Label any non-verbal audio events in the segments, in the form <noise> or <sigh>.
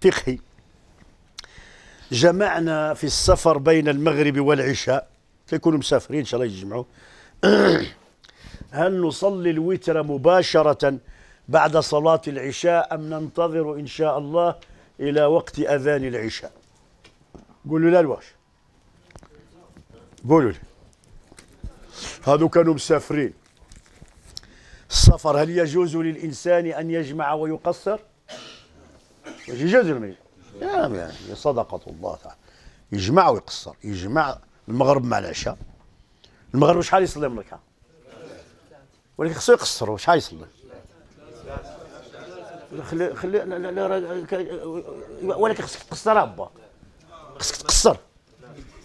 فقهي جمعنا في السفر بين المغرب والعشاء فيكونوا مسافرين ان شاء الله يجمعوا <clears throat> هل نصلي الوتر مباشرة بعد صلاة العشاء أم ننتظر إن شاء الله إلى وقت أذان العشاء قولوا لا الواش قولوا لي هذو كانوا مسافرين السفر هل يجوز للإنسان أن يجمع ويقصر؟ مش يجوز مش يا يعني صدقة الله تعالى يجمع ويقصر يجمع المغرب مع العشاء المغرب شحال يصلي من ركعة ولكن خصو يقصر شحال يصلي خلي خلي لا لا لا ولكن خصك تقصر ابا خصك تقصر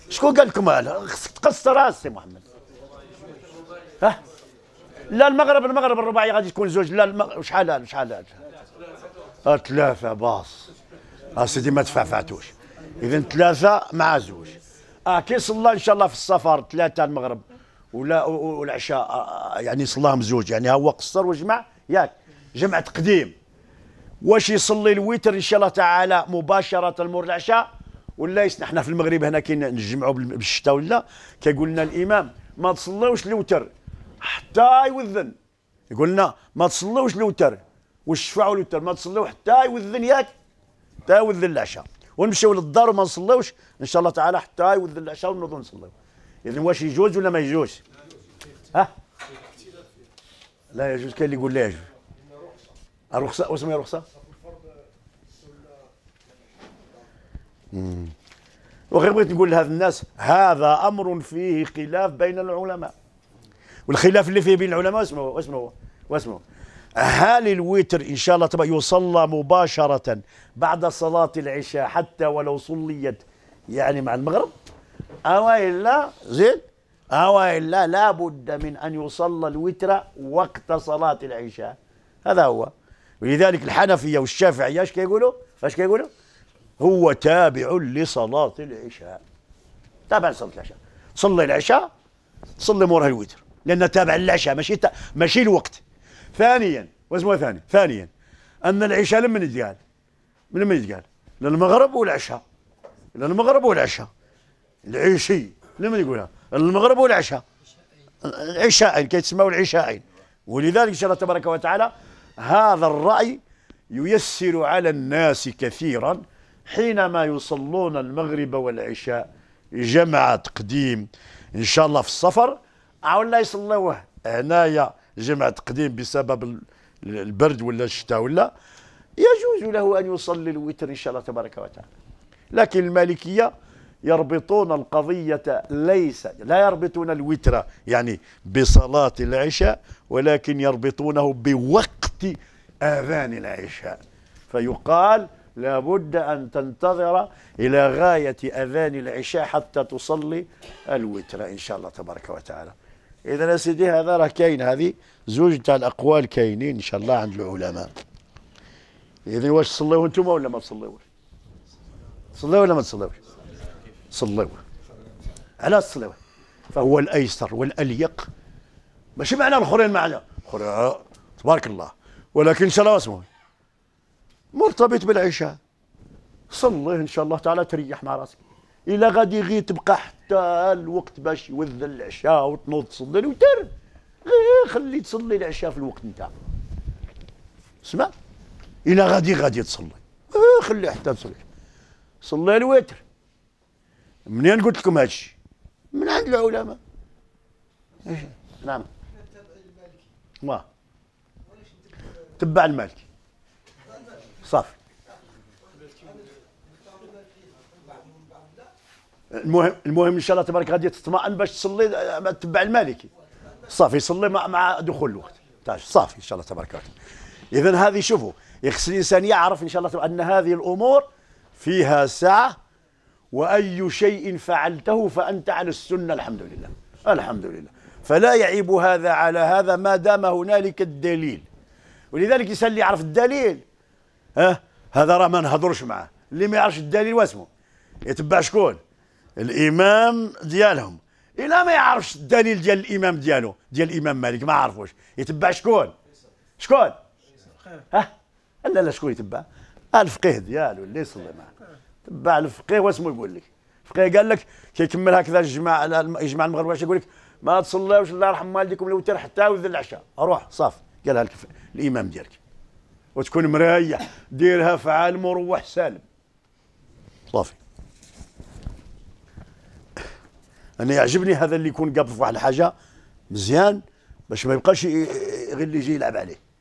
شكون قال لكم هذا خصك تقصر اسي محمد ها لا المغرب المغرب الرباعي غادي تكون زوج لا المغرب شحال شحال آه، ثلاثة باص اسيدي آه، ما تفعفعتوش اذا ثلاثة مع زوج اه كي صلى ان شاء الله في السفر ثلاثة المغرب ولا والعشاء آه، يعني صلاهم زوج يعني هو قصر وجمع ياك جمع تقديم واش يصلي الوتر ان شاء الله تعالى مباشرة مور العشاء ولا احنا في المغرب هنا كي نجمعوا بالشتاء ولا كيقول لنا الامام ما تصليوش الوتر حتى يوذن يقول لنا ما تصليوش الوتر وشفعوا لي ما تصليو حتى يوذن ياك حتى يوذن العشاء ونمشيو للدار وما نصليوش ان شاء الله تعالى حتى يوذن العشاء ونوضوا نصليو اذا يعني واش يجوز ولا ما يجوز؟ ها؟ لا يجوز كاين اللي يقول لا يجوز الرخصه واش اسمها الرخصه؟ وغير بغيت نقول لهذا الناس هذا امر فيه خلاف بين العلماء والخلاف اللي فيه بين العلماء اسمه اسمه اسمه هل الوتر إن شاء الله تبقى يصلى مباشرة بعد صلاة العشاء حتى ولو صليت يعني مع المغرب أو إلا زين أو إلا لابد من أن يصلى الوتر وقت صلاة العشاء هذا هو ولذلك الحنفية والشافعية ايش كيقولوا؟ ايش كيقولوا؟ هو تابع لصلاة العشاء تابع لصلاة العشاء صلي العشاء صلي موراها الوتر لأنه تابع للعشاء ماشي ماشي الوقت ثانيا واسمه ايه ثاني ثانيا ان العشاء لمن يتقال من من يتقال للمغرب والعشاء للمغرب والعشاء العيشي لمن يقولها للمغرب والعشاء العشاءين كيتسموا العشاءين ولذلك ان شاء الله تبارك وتعالى هذا الراي ييسر على الناس كثيرا حينما يصلون المغرب والعشاء جمع تقديم ان شاء الله في السفر او لا يصلوه هنايا جمع تقديم بسبب البرد ولا الشتاء ولا يجوز له أن يصلي الوتر إن شاء الله تبارك وتعالى لكن المالكية يربطون القضية ليس لا يربطون الوتر يعني بصلاة العشاء ولكن يربطونه بوقت آذان العشاء فيقال لابد أن تنتظر إلى غاية أذان العشاء حتى تصلي الوتر إن شاء الله تبارك وتعالى إذا سيدي هذا راه كاين هذه زوج تاع الأقوال كاينين إن شاء الله عند العلماء إذا واش تصليو أنتم ولا ما تصليوش؟ تصليو ولا ما تصليوش؟ صليو على تصليو فهو الأيسر والأليق ماشي معنى الآخرين معنا الآخرين تبارك الله ولكن إن شاء الله اسمه مرتبط بالعشاء صلي إن شاء الله تعالى تريح مع راسك الا غادي غير تبقى حتى الوقت باش يوذل العشاء وتنوض تصلي الوتر غير خلي تصلي العشاء في الوقت نتاعك سمع الا غادي غادي تصلي آه، خلي حتى تصلي صلي الوتر منين قلت لكم هادشي من عند العلماء نعم ما تبع المالكي صافي المهم المهم ان شاء الله تبارك غادي تطمئن باش تصلي آه، تبع المالكي صافي صلي مع, مع دخول الوقت طيب، صافي ان شاء الله تبارك وتعالى اذا هذه شوفوا يخص الانسان يعرف ان شاء الله ان هذه الامور فيها سعه واي شيء فعلته فانت على السنه الحمد لله الحمد لله فلا يعيب هذا على هذا ما دام هنالك الدليل ولذلك الانسان اللي يعرف الدليل ها هذا راه ما نهضرش معاه اللي ما يعرفش الدليل واسمه يتبع شكون الامام ديالهم الا ما يعرفش الدليل ديال الامام ديالو ديال الامام مالك ما عرفوش يتبع شكون شكون ها لا لا شكون يتبع الفقيه ديالو اللي يصلي معاه تبع الفقيه واسمو يقول لك الفقيه قال لك كيكمل هكذا الجماعه يجمع المغرب واش يقول لك ما تصليوش الله يرحم والديكم الوتر حتى وذ العشاء روح صافي قالها لك الامام ديالك وتكون مريح ديرها فعال مروح سالم صافي انا يعجبني هذا اللي يكون قابض في واحد الحاجه مزيان باش ما يبقاش غير اللي يجي يلعب عليه